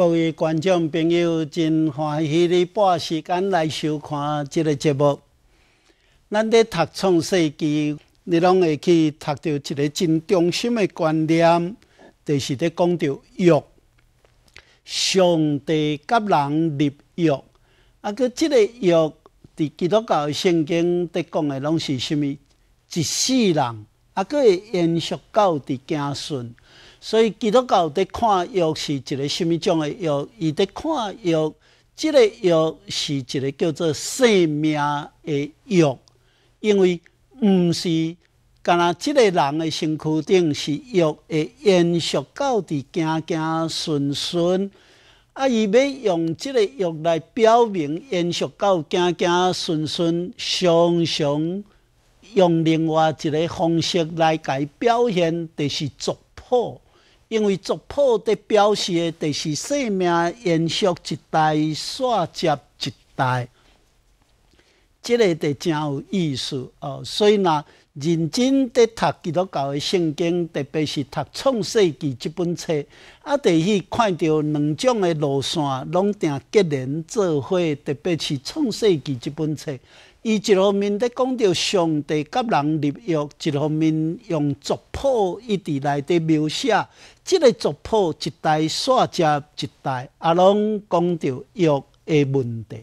各位观众朋友，真欢喜你半时间来收看这个节目。咱在读创世纪，你拢会去读到一个真中心的观念，就是在讲到约，上帝甲人立约，啊，佮这个约，伫基督教圣经在讲的拢是甚物？一世人，啊，佮延续到伫子孙。所以基督教伫看药是一个什物种的药？伊伫看药，即个药是一个叫做生命的药，因为毋是干那，即个人的身躯顶是药的延续到伫行行顺顺。啊，伊要用即个药来表明延续到行行顺顺，常常用另外一个方式来伊表现，就是族谱。因为族谱的表示的是生命延续一代，续接一代，这个就真有意思哦，所以呢，认真在读基督教的圣经，特别是读创世纪这本册，啊，得去看到两种的路线，拢定接连做伙。特别是创世纪这本册，伊一方面在讲到上帝甲人立约，一方面用族谱一直来在描写，这个族谱一代煞接一代，啊，拢讲到约的问题。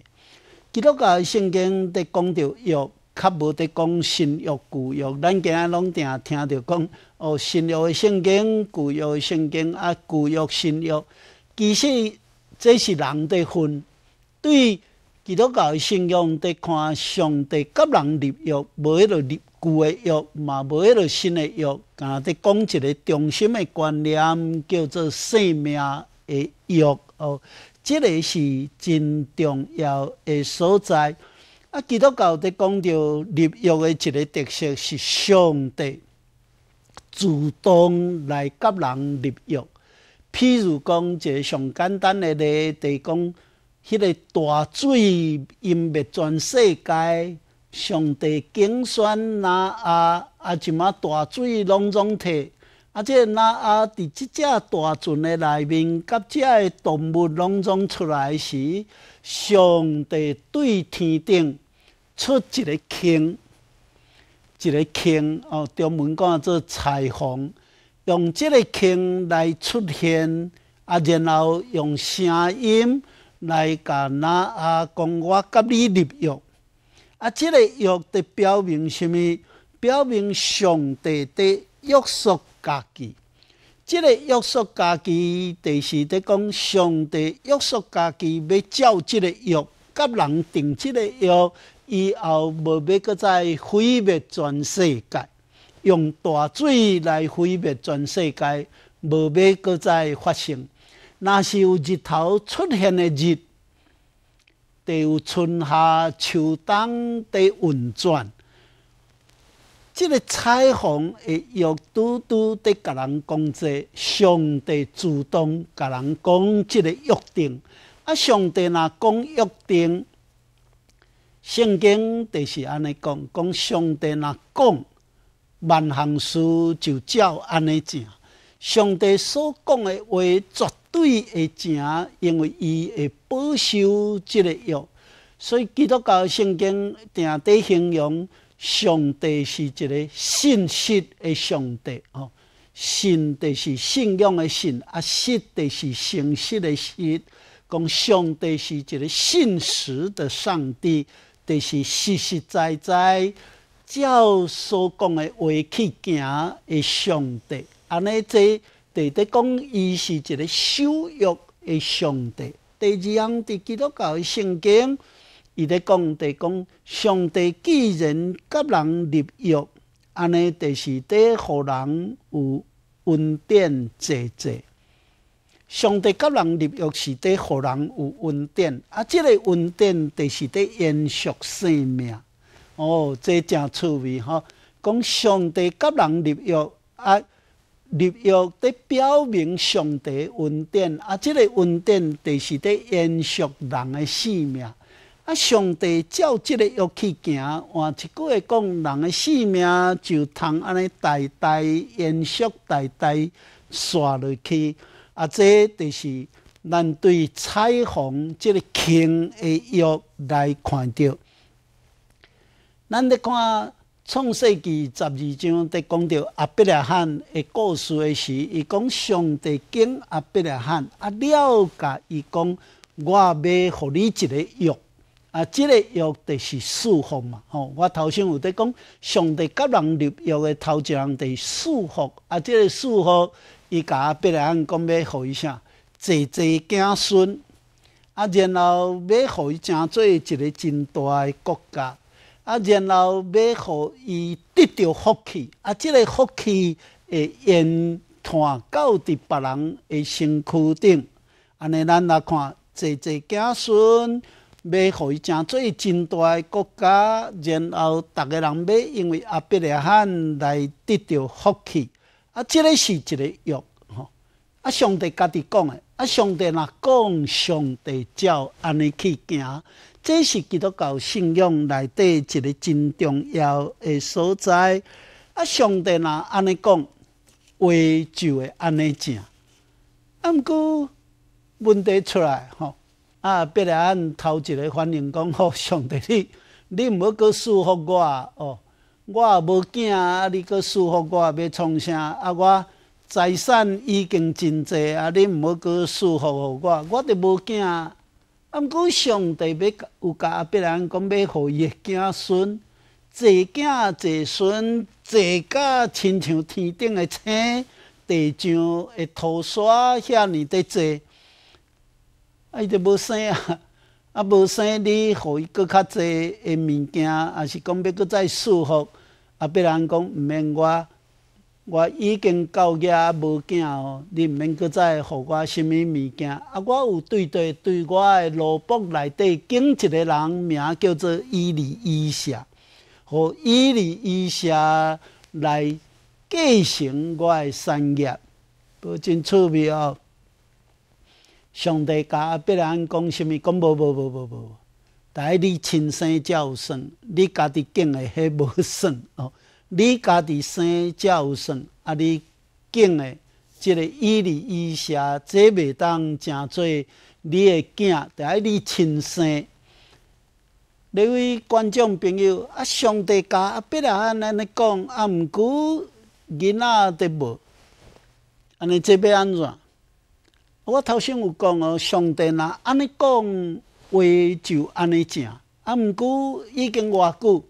基督教的圣经在讲到约。较无伫讲新药旧药，咱今仔拢定听着讲哦，新药诶圣经，旧药诶圣经，啊，旧药新药，其实这是人伫分。对基督教诶信仰，伫看上帝甲人立约，无迄个立旧诶约，嘛无迄个新诶约，啊，伫讲一个中心诶观念，叫做生命诶约哦，这个是真重要诶所在。啊，基督教的讲到立约的一个特色是上帝主动来甲人立约。譬如讲，一个上简单的例，就讲，迄个大水淹没全世界，上帝拣选那啊啊，一马大水拢总起，啊，即那啊？伫即只大船的内面，甲只个动物拢总出来时，上帝对天定。出一个坑，一个坑哦。中文讲做彩虹，用这个坑来出现，啊，然后用声音来甲那啊，讲我甲你立约啊。这个约的表明啥物？表明上帝的约束家己。这个约束家己，就是得讲上帝约束家己要照这个约，甲人定这个约。以后无必搁再毁灭全世界，用大水来毁灭全世界，无必搁再发生。那是有日头出现的日，得有春夏秋冬的运转。这个彩虹，会玉嘟嘟对甲人讲，者上帝主动甲人讲这个约定。啊，上帝若讲约定。圣经就是安尼讲，讲上帝若讲万行事就照安尼正，上帝所讲的话绝对会正，因为伊会保守即个药。所以基督教圣经定底形容上帝是一个信实的上帝哦，信的是信仰的信，啊，实的是诚实的实，讲上帝是一个信实的上帝。就是实实在在照所讲的话去行的上帝，安尼即第一讲伊是一个受约的上帝。第二项伫基督教的圣经，伊咧讲第讲上帝既然给人立约，安尼就是对互人有恩典济济。上帝甲人入狱是伫互人有恩典，啊，这个恩典著是伫延续生命，哦，这正趣味吼，讲上帝甲人入狱，啊，入狱得表明上帝恩典，啊，这个恩典著是伫延续人的生命。啊，上帝照即个约去行，换一句话讲，人的性命就通安尼代代延续，代代续落去。啊，这就是咱对彩虹这个经的约来看到。咱咧看创世纪十二章在讲到阿伯拉罕的故事的时，伊讲上帝敬阿伯拉罕啊了解伊讲，我要互汝一个约。啊，这个约就是四福嘛，吼！我头先有在讲，上帝甲人立约的头一项是四福，啊，这个四福。伊甲阿伯人讲要互伊啥，侪侪子孙，啊，然后要互伊成做一个真大诶国家，啊，然后要互伊得着福气，啊，这个福气会延传到伫别人诶身躯顶，安尼咱来看，侪侪子孙，要互伊成做真大诶国家，然后逐个人要因为阿伯汉来得着福气。啊，即个是一个约吼，啊，上帝家己讲的，啊，上帝若讲，上帝照安尼去行，这是基督教信仰内底一个真重要诶所在，啊，上帝若安尼讲，话就会安尼正，啊，毋过问题出来吼，啊，别然头一个反应讲，吼，上帝你，你毋要过束缚我哦。我啊无惊啊！你搁束缚我，要创啥？啊！我财产已经真济啊！你毋要搁束缚我，我著无惊。啊！毋过上帝要有甲别人讲要互伊囝孙坐囝坐孙坐，甲亲像天顶的星，地上的土沙遐尼在坐，伊著无生啊！啊，无生你，互伊搁较济的物件，也是讲要搁再束缚。啊，别人讲毋免我，我已经到遐无件哦，你毋免搁再互我什物物件。啊，我有对对对我诶罗卜内底拣一个人，名叫做伊利伊夏，和伊利伊夏来继承我诶产业，无真趣味哦。上帝教阿伯安讲，什物？讲无无无无无。但系你亲生有算，你家己敬的，迄无算哦。你家己生有算，啊你敬的，即个依理依邪，这袂当诚做。你的囝，但系你亲生。那位观众朋友，啊，上帝教阿伯啊安尼讲，啊，毋过囡仔都无，安尼这要安怎？我头先有讲哦，上帝呐，安尼讲话就安尼正。啊，毋过已经偌久，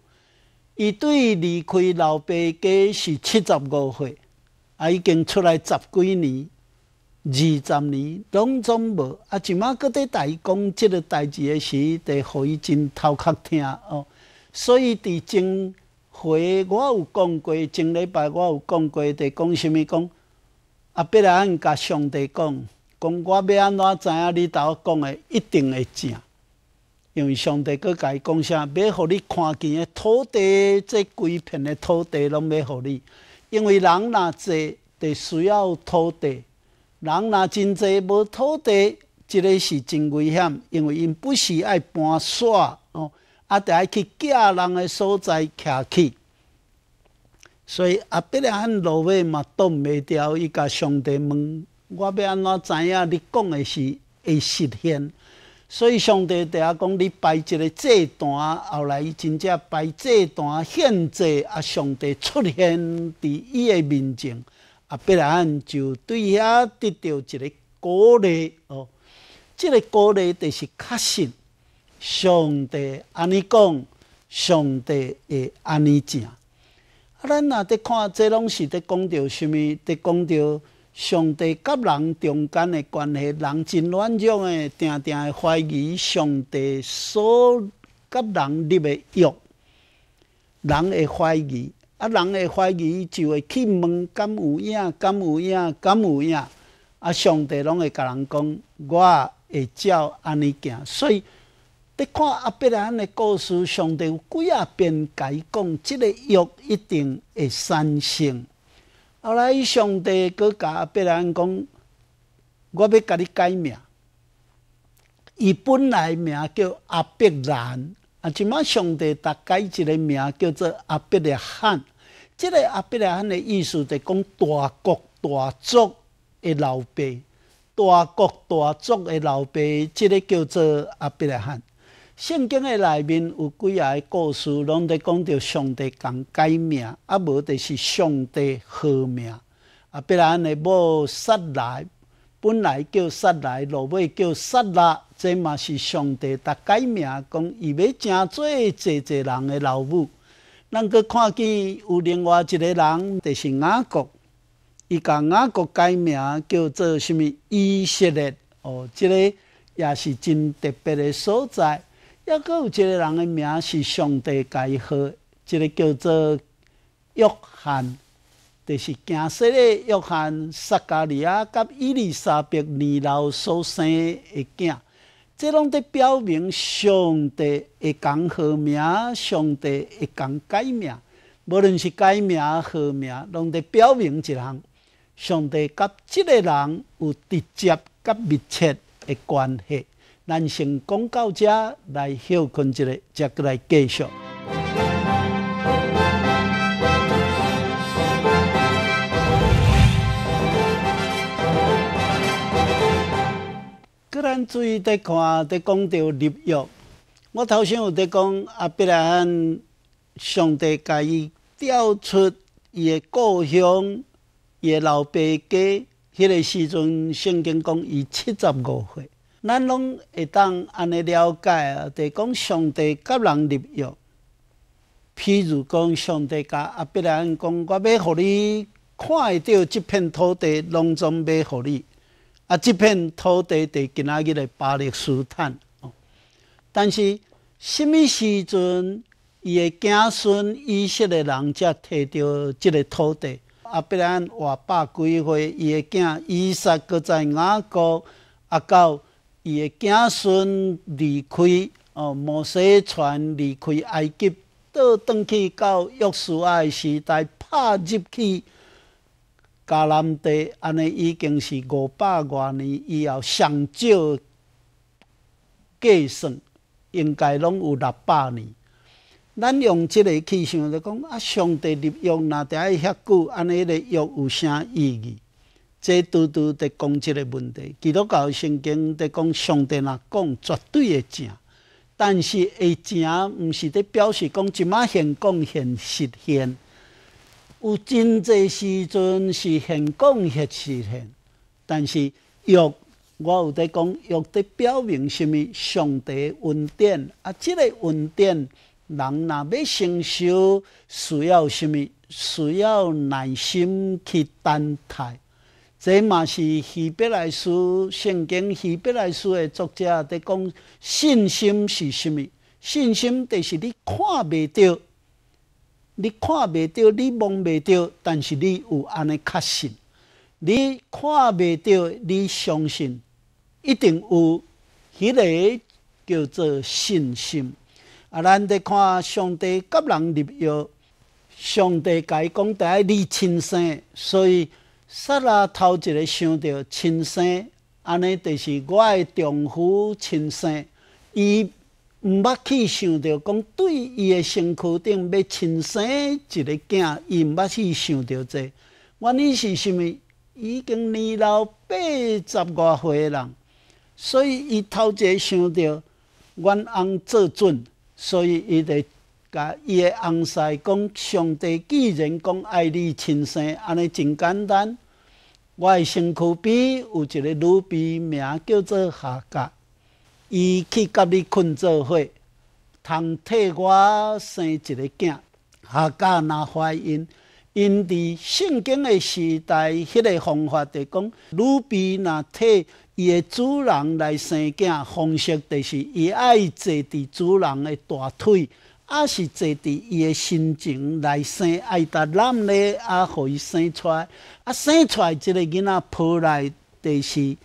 伊对离开老爸家是七十五岁，啊，已经出来十几年、二十年，拢总无啊，即马个代伊讲即个代志的时，得互伊真头壳疼哦。所以伫前回我有讲过，前礼拜我有讲过，伫讲虾物讲，啊，必然甲上帝讲。讲我要安怎知影你头讲的一定会正，因为上帝佮伊讲啥，袂互你看见的土地，即规片的土地拢袂互你，因为人若济，得需要土地；人若真济，无土地，即个是真危险，因为因不是爱搬砂哦，啊，得爱去寄人的所在徛去。所以阿必来安路尾嘛挡袂牢，伊甲上帝问我要安怎知影你讲的是会实现？所以上帝底下讲，你排一个这坛，后来伊真正排这坛限制啊，上帝出现伫伊的面前啊，必然就对遐得到一个鼓励哦。这个鼓励就是确信，上帝安尼讲，上帝会安尼正。啊，咱若伫看，这拢是伫讲着什物伫讲着。上帝甲人中间的关系，人真软弱诶，定定会怀疑上帝所甲人立诶约，人会怀疑，啊，人会怀疑就会去问，敢有影？敢有影？敢有影？啊！上帝拢会甲人讲，我会照安尼行。所以，得看阿伯兰的故事，上帝有几啊遍甲伊讲，这个约一定会实现。后来上帝甲阿伯兰讲，我要甲你改名，伊本来名叫阿伯兰，啊，即麦上帝大改一个名叫做阿伯的汉。这个阿伯的汉的意思就讲大国大族的老爸，大国大族的老爸，这个叫做阿伯兰。汉。圣经的内面有几啊个故事，拢在讲着上帝共改名，啊无就是上帝好名，啊，必然的无摩撒来，本来叫撒来，落尾叫撒拉，即嘛是上帝特改名，讲伊要成做济济人的老母。咱阁看见有另外一个人，就是雅各，伊共雅各改名叫做啥物以色列，哦，即个也是真特别的所在。还阁有一个人的名是上帝改号，一个叫做约翰，就是惊说咧，约翰撒加利亚甲伊丽莎白年老所生的囝，这拢在表明上帝会讲号名，上帝会讲改名，无论是改名号名，拢在表明一项，上帝甲即个人有直接甲密切的关系。男性广告者来休困一下，再个来继续。个注意在看，在讲到我头先有在讲阿伯上帝伊调出伊故乡，伊老爸家，迄个时阵圣经讲伊七十五岁。咱拢会当安尼了解啊？就讲上帝甲人利用，譬如讲上帝甲阿必然讲，我要互你看到即片土地，拢总要互你。啊，即片土地伫今仔日来巴斯坦。哦，但是，什物时阵伊的子孙以色列人才摕到即个土地？阿必然活百几岁，伊的子以色搁再在哪个？阿到。伊嘅子孙离开哦，摩西船离开埃及，倒转去到约书亚时代，拍入去迦南地，安尼已经是五百外年以后，上少计算应该拢有六百年。咱用即个去想就讲啊，上帝利用哪底遐久，安尼个约有啥意义？即都都伫讲即个问题，基督教圣经伫讲上帝若讲绝对会正，但是会正毋是伫表示讲即马现讲现实现。有真济时阵是现讲现实现，但是约我有伫讲约伫表明什物？上帝恩典啊，即个恩典人若要承受，需要什物？需要耐心去等待。这嘛是希伯来书、圣经希伯来书的作者在讲信心是甚物？信心就是你看未到，你看未到，你望未到，但是你有安尼确信。你看未到，你相信一定有，迄个叫做信心。啊，咱在看上帝给人立约，上帝伊讲一你亲生，所以。萨拉头一个想到亲生，安尼就是我的丈夫亲生。伊毋捌去想到讲对伊的身躯顶要亲生一个囝，伊毋捌去想到这。原因是甚物？已经年老八十外岁的人，所以伊头一个想到阮翁做准，所以伊就。伊个翁婿讲，上帝既然讲爱你亲生，安尼真简单。我个身躯边有一个女婢，名叫做夏格，伊去甲汝困做伙，通替我生一个囝。夏格若怀孕，因伫圣经个时代，迄个方法就讲，女婢若替伊个主人来生囝方式，就是伊爱坐伫主人个大腿。啊，是坐伫伊诶心情内生，爱达男咧啊，互伊生出，啊生出一个囡仔抱来，就是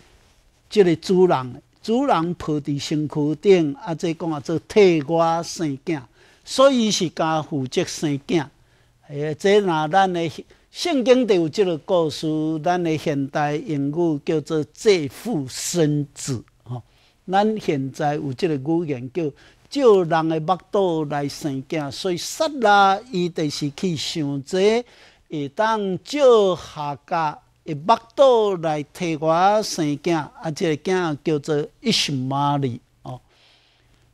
即个主人，主人抱伫身躯顶，啊，即个讲啊做替我生囝，所以是家负责生囝。哎呀，即若咱诶圣经就有即个故事，咱诶现代用语叫做借父生子，吼，咱现在有即个语言叫。照人的目度来生计，所以撒拉伊得是去想这会当照下个一目度来替我生计，啊，这个囝叫做伊什玛里哦。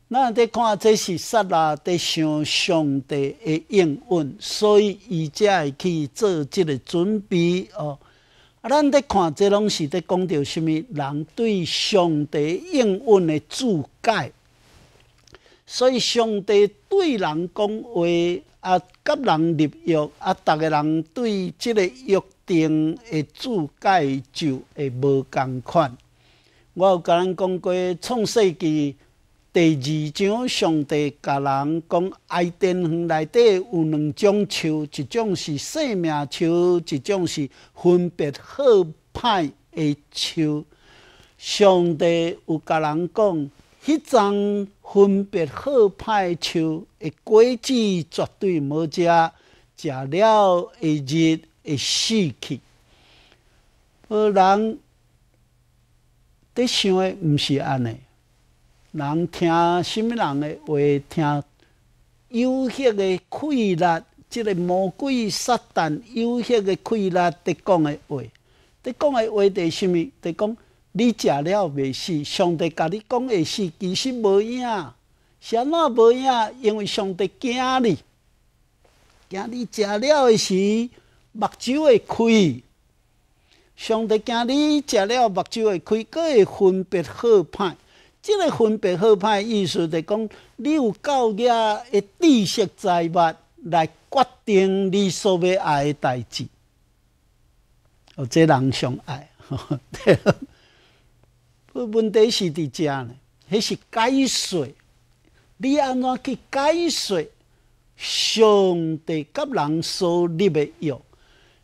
咱在看这是撒拉在想上帝的应允，所以伊才会去做这个准备哦。咱在看这拢是在讲着什物人对上帝应允的注解。所以，上帝对人讲话，啊，甲人立约，啊，逐个人对即个约定的主解就会无共款。我有甲人讲过，创世纪第二章，上帝甲人讲，爱甸园内底有两种树，一种是生命树，一种是分别好歹的树。上帝有甲人讲。迄种分别好歹树，一鬼子绝对无食，食了会日会死去。而人，伫想的毋是安尼。人听什物人的话？听有些的困难，即个魔鬼撒旦，有迄的气力伫讲的话，伫讲的话伫是物伫讲。你食了未死？上帝甲你讲会是，其实无影，啥那无影，因为上帝惊你。惊你食了时，目睭会开。上帝惊你食了，目睭会开，佫会分别好歹。这个分别好歹，意思就讲，你有够额的知识财物来决定你所要爱的代志。哦，这人相爱，呵呵，对。问题是伫遮呢？迄是解说，你安怎去解说？上帝甲人所立的药，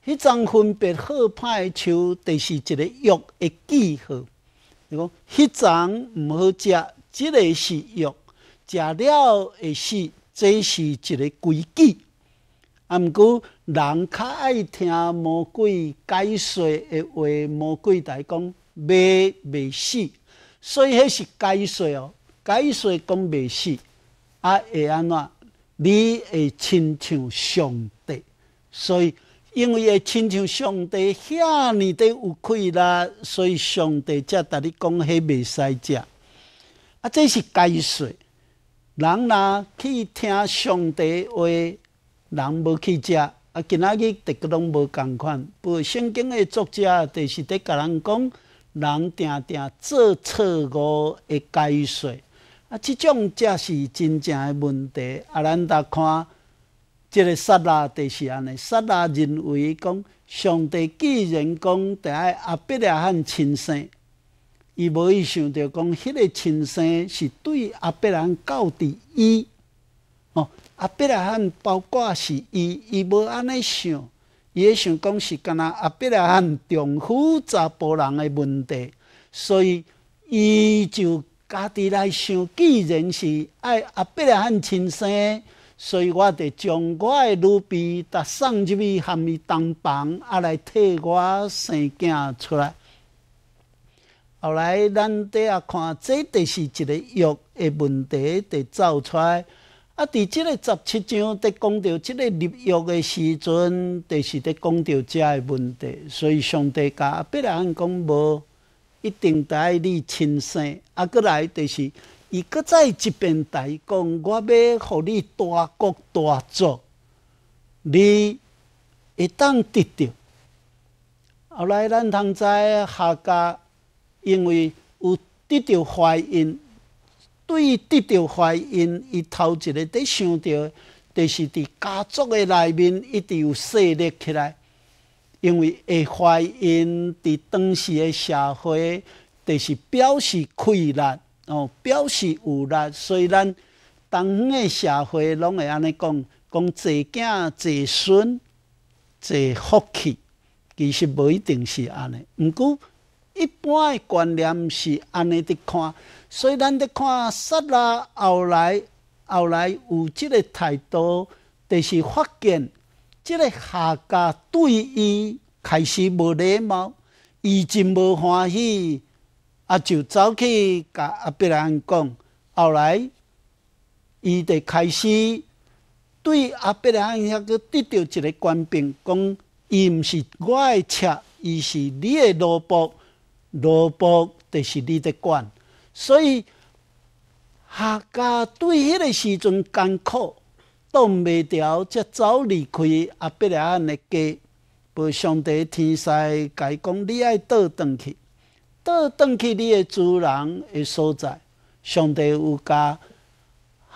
迄种分别好歹的树，就是一个药的记号。伊讲，迄种毋好食，即个是药，食了会是，这是一个规矩。啊，毋过人较爱听魔鬼解说的话，魔鬼来讲。未未死，所以迄是解说哦。解说讲未死，啊会安怎？你会亲像上帝，所以因为会亲像上帝，遐尼得有亏啦。所以上帝才甲你讲迄未使食。啊，这是解说。人呐去听上帝话，人无去食。啊，今仔日迭个拢无共款。不，圣经的作者就是得甲人讲。人定定做错误会改说，啊，这种才是真正的问题。啊，咱达看这个萨拉就是安尼，萨拉认为讲上帝既然讲得阿伯拉罕亲生，伊无伊想着讲迄个亲生是对阿伯人到底伊，哦，阿伯拉罕包括是伊，伊无安尼想。也想讲是干那阿伯来汉丈夫查甫人诶问题，所以伊就家己来想，既然是爱阿伯来汉亲生，所以我得将我诶女婢搭送入去含伊当房，啊来替我生囝出来。后来咱得啊看，这得是一个药诶问题，得造出来。啊！伫即个十七章，伫讲到即个立约的时阵，就是伫讲到遮个问题。所以上帝啊，必然讲无一定得你亲生。啊，再来就是，伊搁再一遍台讲，我要互你大国大作，你一当得着，后来咱同在下家，因为有得着怀孕。对于得到怀孕，伊头一个在想到，就是伫家族的内面一直有势力起来。因为会怀孕伫当时的社会，就是表示困难哦，表示有力。虽然同乡的社会拢会安尼讲，讲侪囝侪孙侪福气，其实一定是安尼。毋过一般的观念是安尼的看。虽然得看萨拉，后来后来有即个态度，但是发现即个下家对伊开始无礼貌，伊真无欢喜，啊就走去甲阿伯兰讲。后来伊就开始对阿伯兰遐个得着一个官兵讲：“伊毋是我诶车，伊是你的萝卜，萝卜就是你的管。”所以，下家对迄个时阵艰苦，挡未牢，才走离开阿伯爷阿家。被上帝天师讲，你爱倒转去，倒转去你的主人的所在。上帝有家，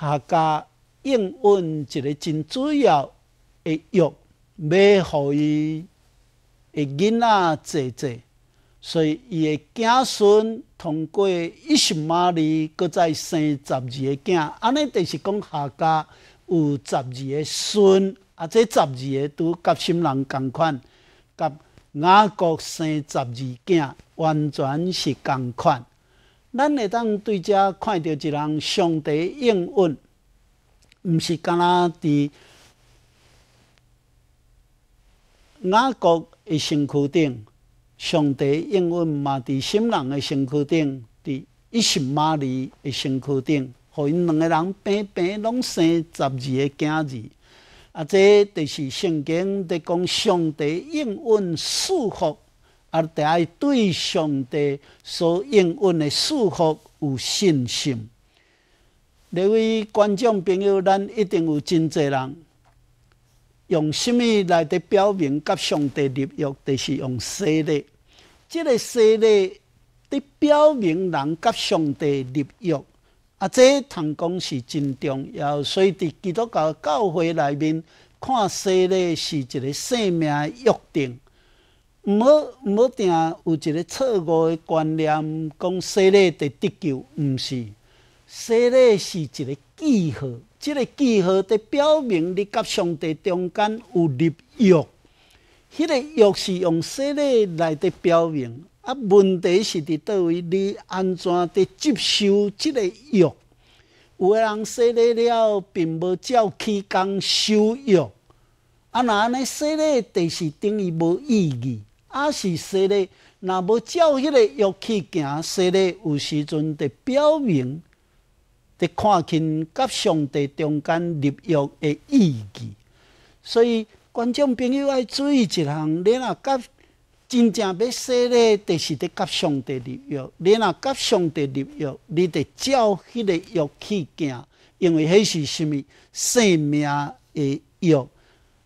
下家应允一个真主要的约，要予伊的囡仔坐坐。所以伊的子孙通过一十马年，搁再生十二个子，安尼就是讲下家有十二个孙，啊，这十二个都甲心人共款，甲雅国生十二个完全是共款。咱会当对遮看到一人上帝应允，毋是干那伫雅国的身躯顶。上帝应允，嘛，伫圣人的身躯顶，伫伊是马利的身躯顶，互因两个人平平拢生十二个囝儿。啊，这就是圣经在讲上帝应允祝福，啊，得爱对上帝所应允的祝福有信心。各位观众朋友，咱一定有真侪人。用什么来得表明甲上帝立约？就是用洗礼。这个洗礼，的表明人甲上帝立约。啊，这通讲是真重要。所以，伫基督教教会内面，看洗礼是一个生命约定。毋好毋好定有一个错误的观念，讲洗礼的得救，毋是洗礼是一个记号。这个记号伫表明你甲上帝中间有入约。迄个约是用洗礼来伫表明，啊，问题是伫倒位，你安怎伫接受即个约？有个人洗礼了，并无照去工受约。啊，若安尼洗礼就是等于无意义。啊，是洗礼，若无照迄个约去行洗礼，有时阵伫表明。伫看清甲上帝中间立药的意义，所以观众朋友要注意一项：，你若甲真正要说咧，就是得甲上帝立药；，你若甲上帝立药，你得照迄个药器件，因为迄是啥物生命诶药。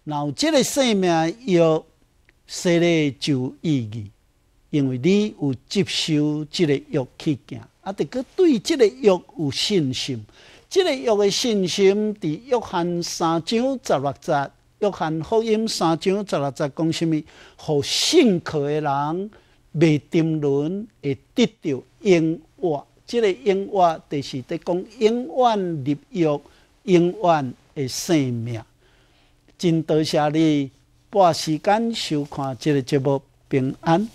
然后即个生命药说咧就意义，因为你有接受即个药器件。啊！得去对即个药有信心。这个药的信心，伫约翰三章十六节，约翰福音三章十六节讲什物？互信靠的人，未定论会得到应话。这个应活，就是伫讲永远立约、永远的生命。真多谢你，半时间收看即个节目，平安。